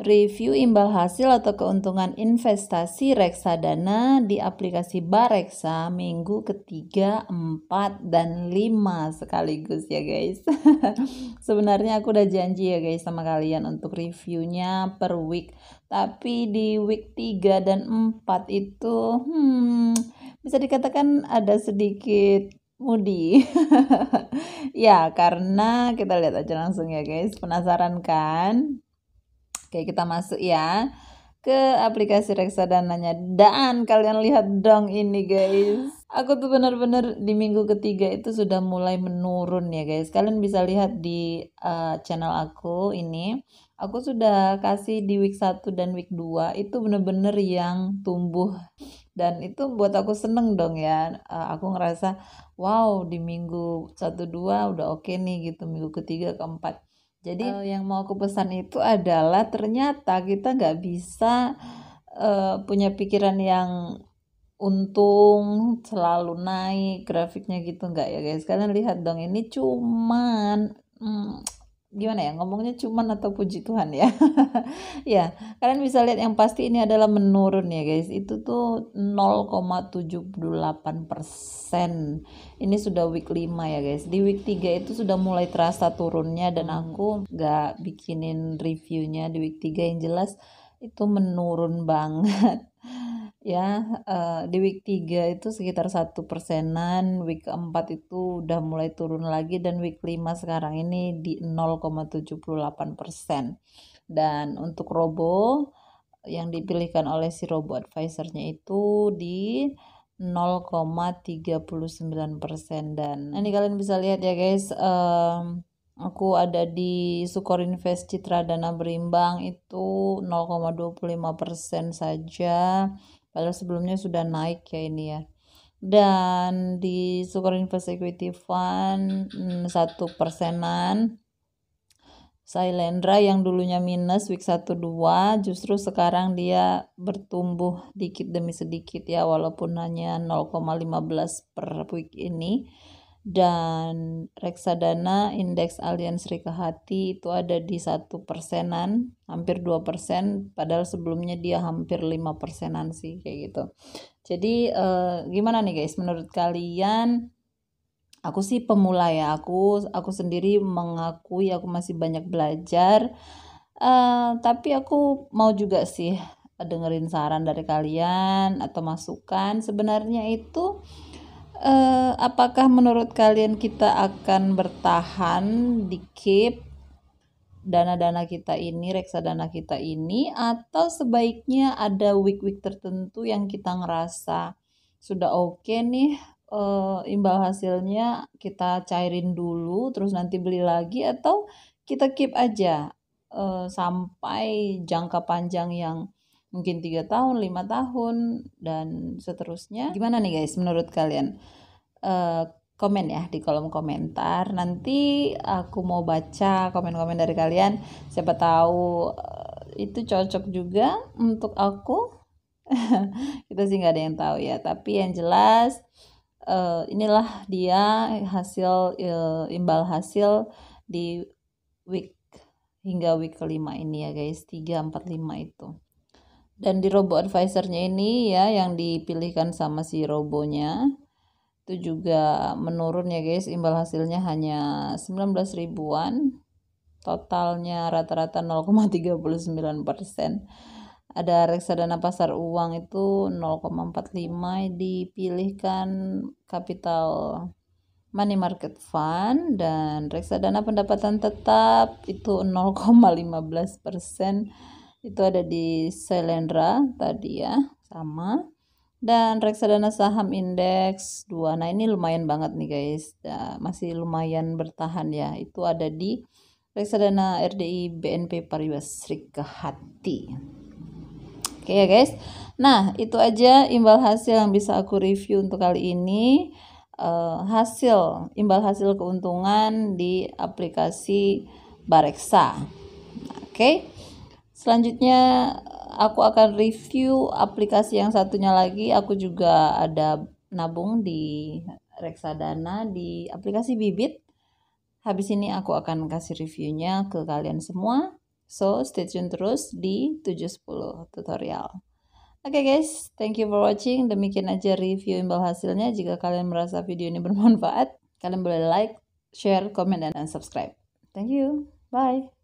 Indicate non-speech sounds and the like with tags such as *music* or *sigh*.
review imbal hasil atau keuntungan investasi reksadana di aplikasi Bareksa minggu ketiga, empat dan lima sekaligus ya guys. *laughs* Sebenarnya aku udah janji ya guys sama kalian untuk reviewnya per week. Tapi di week tiga dan empat itu hmm, bisa dikatakan ada sedikit Mudi. *laughs* ya, karena kita lihat aja langsung ya guys. Penasaran kan? Oke, kita masuk ya ke aplikasi reksadananya. Dan kalian lihat dong ini guys. Aku tuh bener-bener di minggu ketiga itu sudah mulai menurun ya guys. Kalian bisa lihat di uh, channel aku ini. Aku sudah kasih di week 1 dan week 2 itu bener-bener yang tumbuh. Dan itu buat aku seneng dong ya. Uh, aku ngerasa wow di minggu 1-2 udah oke okay nih gitu. Minggu ketiga keempat jadi uh, yang mau aku pesan itu adalah ternyata kita nggak bisa uh, punya pikiran yang untung selalu naik grafiknya gitu nggak ya guys. Kalian lihat dong ini cuman hmm, gimana ya ngomongnya cuman atau puji Tuhan ya *laughs* ya kalian bisa lihat yang pasti ini adalah menurun ya guys itu tuh 0,78 persen ini sudah week 5 ya guys di week 3 itu sudah mulai terasa turunnya dan hmm. aku gak bikinin reviewnya di week 3 yang jelas itu menurun *laughs* banget ya uh, di week 3 itu sekitar satu persenan week keempat itu udah mulai turun lagi dan week 5 sekarang ini di 0,78 persen dan untuk robo yang dipilihkan oleh si robo advisernya itu di 0,39 persen dan ini kalian bisa lihat ya guys um, aku ada di Sukor Invest Citra Dana Berimbang itu 0,25% saja padahal sebelumnya sudah naik ya ini ya dan di Sukor Invest Equity Fund hmm, satu persenan Sailendra yang dulunya minus week 1 2 justru sekarang dia bertumbuh dikit demi sedikit ya walaupun hanya 0,15 per week ini dan reksadana indeks aliansi Sri Kehati itu ada di satu persenan hampir dua persen padahal sebelumnya dia hampir lima persenan sih kayak gitu jadi eh, gimana nih guys menurut kalian aku sih pemula ya aku aku sendiri mengakui aku masih banyak belajar eh, tapi aku mau juga sih dengerin saran dari kalian atau masukan sebenarnya itu uh, apakah menurut kalian kita akan bertahan di keep dana-dana kita ini, reksadana kita ini, atau sebaiknya ada week-week tertentu yang kita ngerasa sudah oke okay nih uh, imbal hasilnya kita cairin dulu, terus nanti beli lagi atau kita keep aja uh, sampai jangka panjang yang mungkin tiga tahun lima tahun dan seterusnya gimana nih guys menurut kalian uh, komen ya di kolom komentar nanti aku mau baca komen-komen dari kalian siapa tahu eh, itu cocok juga untuk aku *laughs* kita sih nggak ada yang tahu ya tapi yang jelas uh, inilah dia hasil uh, imbal hasil di week hingga week kelima ini ya guys lima itu dan di robo advisornya ini ya yang dipilihkan sama si robonya itu juga menurun ya guys imbal hasilnya hanya 19 ribuan totalnya rata-rata 0,39 persen ada reksadana pasar uang itu 0,45 dipilihkan Capital money market fund dan reksadana pendapatan tetap itu 0,15 persen itu ada di selendra tadi ya sama dan reksadana saham indeks 2 nah ini lumayan banget nih guys nah, masih lumayan bertahan ya itu ada di reksadana RDI BNP Paribas Hati oke ya guys nah itu aja imbal hasil yang bisa aku review untuk kali ini uh, hasil imbal hasil keuntungan di aplikasi Bareksa nah, oke okay? Selanjutnya aku akan review aplikasi yang satunya lagi. Aku juga ada nabung di reksadana di aplikasi Bibit. Habis ini aku akan kasih reviewnya ke kalian semua. So stay tune terus di 710 tutorial. Oke okay guys, thank you for watching. Demikian aja review imbal hasilnya. Jika kalian merasa video ini bermanfaat, kalian boleh like, share, comment, dan subscribe. Thank you. Bye.